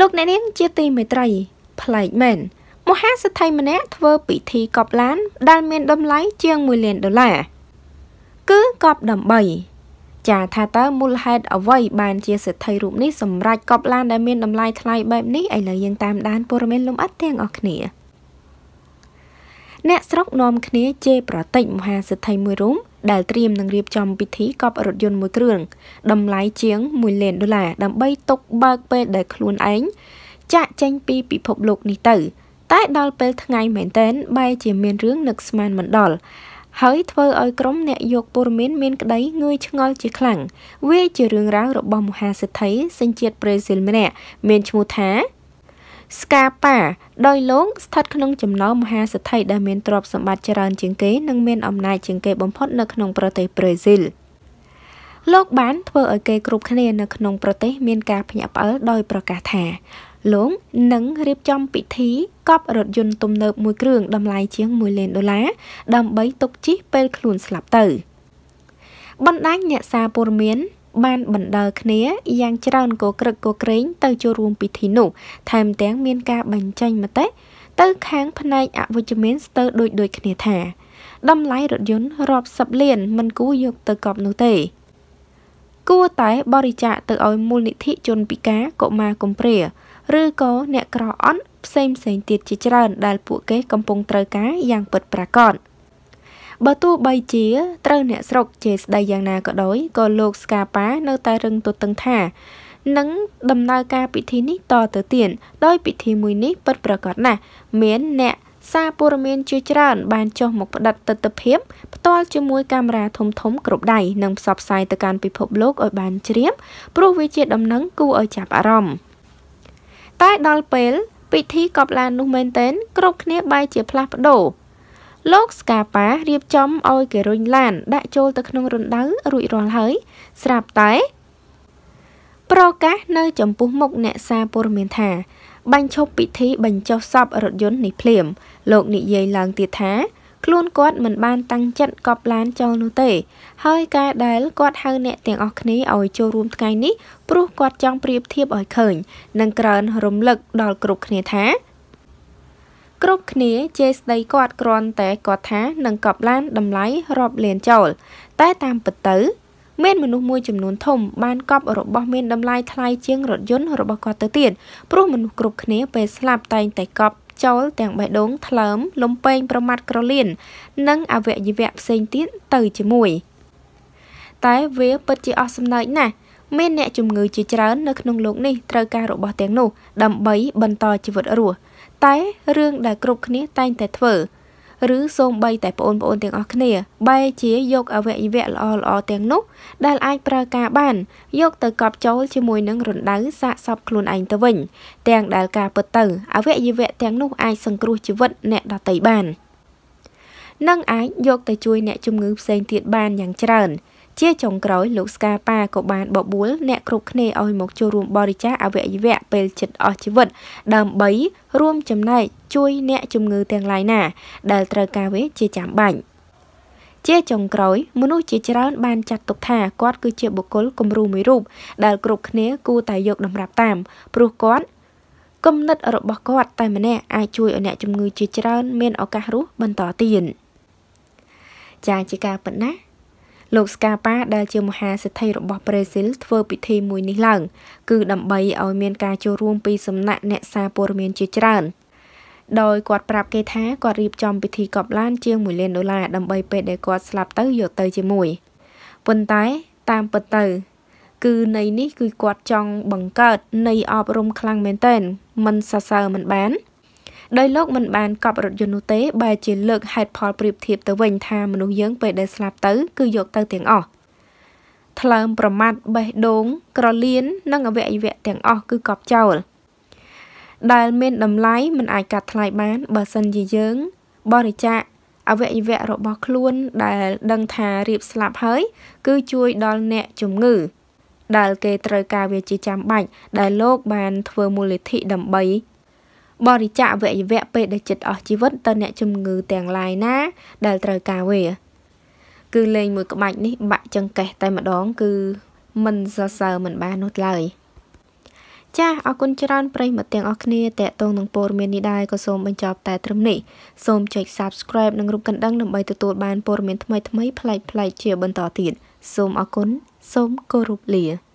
លោកអ្នកនាងជាទីមេត្រីប្លែកមែនមហាសិទ្ធិម្នាក់ធ្វើពិធីកប់ឡានដែលមានតម្លៃជាង1លានដុល្លារគឺកប់ដើម្បី ចាថាតើមូលហេតុអ្វីបានជាសិទ្ធិរូបនេះសម្រាប់កប់ឡានដែលមានតម្លៃថ្លៃបែបនេះឥឡូវយើងតាមដានព័ត៌មានលំអិតទាំងអស់គ្នា អ្នកស្រុកនាំគ្នាជេរប្រតិចមហាសិទ្ធិមួយរូបដែលត្រៀមនឹងរៀបចំពិធីកប់រថយន្តមួយគ្រឿងតម្លៃជាង1លានដុល្លារដើម្បីទុកបើកពេលដែលខ្លួនឯងចាក់ចេញពីពិភពលោកនេះទៅ តែ ដល់ពេលថ្ងៃមែនតែនបែរជាមានរឿងនឹកស្មានមិនដល់ហើយធ្វើឲ្យក្រុមអ្នកយកព័ត៌មានមានក្តីងឿយឆ្ងល់ជាខ្លាំងវាជារឿងរ៉ាវរបស់មហាសេដ្ឋីសញ្ជាតិប្រេស៊ីលម្នាក់មានឈ្មោះថាស្កាប៉ាដោយលោកស្ថិតក្នុងចំណោមមហាសេដ្ឋីដែលមានទ្រព្យសម្បត្តិច្រើនជាងគេនិងមានអំណាចជាងគេបំផុតនៅក្នុងប្រទេសប្រេស៊ីលលោក បានធ្វើឲ្យគេគ្រប់គ្នានៅក្នុងប្រទេស មានការភ្ញាក់ផ្អើលដោយប្រកាសថា លោកនឹងរៀបចំពិធី កប់រថយន្តទំនើបមួយគ្រឿងតម្លៃជាង1លានដុល្លារដើម្បីទុកជិះពេលខ្លួនស្លាប់ទៅបណ្ដាញអ្នកសារព័ត៌មានបានបណ្ដើគ្នាយ៉ាងច្រើនគគ្រឹកគគ្រេងទៅចូលរួមពិធីនោះ ថែមទាំងមានការបញ្ចេញមតិទៅខាងផ្នែកអវិជ្ជមានស្ទើរដូចដូចគ្នាថាតម្លៃរថយន្តរាប់សិបលានមិនគួរយកទៅកប់នោះទេគួរតែបរិច្ចាគទៅឲ្យមូលនិធិជនពិការកុមារកំព្រា ឬក៏អ្នកក្រអន់ផ្សេងផ្សេងទៀតជាច្រើន ដែល ពួកគេ កំពុងត្រូវការយ៉ាងពិតប្រាកដ។បើទោះបីជាត្រូវអ្នកស្រុកជេរស្ដីយ៉ាងណាក៏ដោយក៏លោកស្កាប៉ានៅតែរឹងទទឹងថានឹងដំណើរការពិធីនេះតទៅទៀតដោយពិធីមួយនេះពិតប្រាកដណាស់មាន អ្នកសារព័ត៌មានជាច្រើន បានចុះមកផ្ដិតទស្សនភាពផ្ទាល់ជាមួយកាមេរ៉ាធំធំគ្រប់ដៃនិងផ្សព្វផ្សាយទៅកាន់ពិភពលោកឲ្យបានជ្រាបព្រោះវាជា ដំណឹងគួរឲ្យចាប់អារម្មណ៍តែដល់ពេល ពិធីកប់ឡាននោះមែនទែនគ្រប់គ្នាបែរជា ផ្លាស់ប្ដូរលោកស្កាប៉ារៀបចំឲ្យគេរុញឡានដាក់ចូលទៅក្នុងរណ្ដៅរួចរាល់ហើយ ស្រាប់តែ ប្រកាសនៅចំពោះមុខអ្នកសារព័ត៌មានថាបាញ់ឈប់ពិធីបញ្ចុះសពរថយន្តនេះភ្លាមលោកនិយាយឡើងទៀតថាខ្លួនគាត់មិនបានតាំងចិត្តកប់ឡានចូលនោះទេហើយការដែលគាត់ហៅអ្នកទាំងអស់គ្នាឲ្យចូលរួមថ្ងៃនេះព្រោះគាត់ចង់ប្រៀបធៀបឲ្យឃើញ និងក្រើនរំលឹកដល់គ្រប់គ្នាថាគ្រប់គ្នាជេរស្ដីគាត់គ្រាន់តែគាត់ថានឹងកប់ឡានតម្លៃរាប់លានចូលតែតាមពិតទៅ មានមនុស្សមួយចំនួនធំបាន កប់របស់មានតម្លៃថ្លៃជាងរថយន្តរបស់គាត់ទៅទៀតព្រោះមនុស្សគ្រប់គ្នាពេលស្លាប់តែងតែកប់ចូលទាំងបេះដូងថ្លើម លំពេងប្រមាត់ក្រលៀននិងអវយវៈផ្សេងទៀតទៅជាមួយតែវាពិតជាអស់សំណើចណាស់មានអ្នកជំងឺជាច្រើននៅក្នុងលោកនេះត្រូវការរបស់ទាំងនោះដើម្បីបន្តជីវិតរស់តែរឿងដែលគ្រប់គ្នាតែងតែធ្វើឬសូម្បីតែបងប្អូនទាំងអស់គ្នាបែជាយកអវយវៈល្អល្អទាំងនោះ ដែលអាចប្រើការបាន យកទៅកប់ចូលជាមួយនឹងរណ្ដៅសាកសពខ្លួនឯងទៅវិញ ទាំងដែលការពិតទៅ អវយវៈទាំងនោះអាចសង្គ្រោះជីវិតអ្នកដទៃបាននិងអាចយកទៅជួយអ្នកជំងឺផ្សេងទៀតបានយ៉ាងច្រើនជាចុងក្រោយលោកស្កាប៉ាក៏បានបបួល អ្នកគ្រប់គ្នាឲ្យមកចូលរួមបរិច្ចាគអវយវៈពេលជិតអស់ជីវិត ដើម្បីរួមចំណែកជួយអ្នកជំងឺ ទាំងឡាយណា ដែលត្រូវការវាជាចាំបាច់ជាចុងក្រោយ មនុស្សជាច្រើនបាន ចាត់ទុកថាគាត់គឺជាបុគ្គលគំរូមួយរូបដែលគ្រប់គ្នាគួរតែយកតម្រាប់តាមព្រោះគាត់គំនិត របស់គាត់ តែម្នាក់អាចជួយឲ្យអ្នកជំងឺ ជាច្រើន មានឱកាសរស់បន្តទៀតចាជាការប៉ុណ្ណាលោកស្កាប៉ាដែលជាមហាសេដ្ឋីរបស់ប្រេស៊ីលធ្វើពិធីមួយនេះឡើង គឺដើម្បីឲ្យមានការចូលរួមពីសំណាក់អ្នកសារព័ត៌មានជាច្រើន ដោយគាត់ប្រាប់គេថាគាត់រៀបចំពិធីកប់ឡានជាង1លានដុល្លារដើម្បី ពេលដែលគាត់ស្លាប់ទៅយកទៅជាមួយ ប៉ុន្តែតាមពិតទៅ គឺនៃនេះ គឺគាត់ចង់បង្កើតនៃ អប់រំខ្លាំងមែនទែនមិនសរសើរមិនបានដោយលោកមិនបានកប់រថយន្តនោះទេបែរជាលើកហេតុផលប្រៀបធៀបទៅវិញថាមនុស្សយើងពេលដែលស្លាប់ទៅគឺយកទៅទាំងអស់ថ្លើមប្រមាថបេះដូង ក្រលៀននិងអវយវៈទាំងអស់គឺកប់ចោលដែលមានតម្លៃមិនអាចកាត់ថ្លៃបាន បើសិនជាយើង បរិច្ចាគអវយវៈរបស់ខ្លួនដែលដឹងថារៀបស្លាប់ហើយ គឺជួយដល់អ្នកជំងឺ ដែលគេត្រូវការវាជាចាំបាច់ដែលលោកបានធ្វើមូលនិធិដើម្បីបរិច្ចាគអវយវៈពេលដែលចិត្តអស់ជីវិតទៅអ្នកជំងឺទាំងឡាយណាដែលត្រូវការវា គឺលេងមួយក្បាច់នេះ បាក់ចង្កេះ តែម្ដង គឺមិនសរសើរមិនបាននោះឡើយចាអរគុណច្រើនប្រិយមិត្តទាំងអស់គ្នាតេតងនឹងព័ត៌មាននេះដែរក៏សូមបញ្ចប់តែត្រឹមនេះសូមចុច Subscribe និងរូបកណ្ដឹងដើម្បីទទួល បានព័ត៌មានថ្មីៗប្លែកៗជាបន្តទៀតសូមអរគុណសូមគោរពលា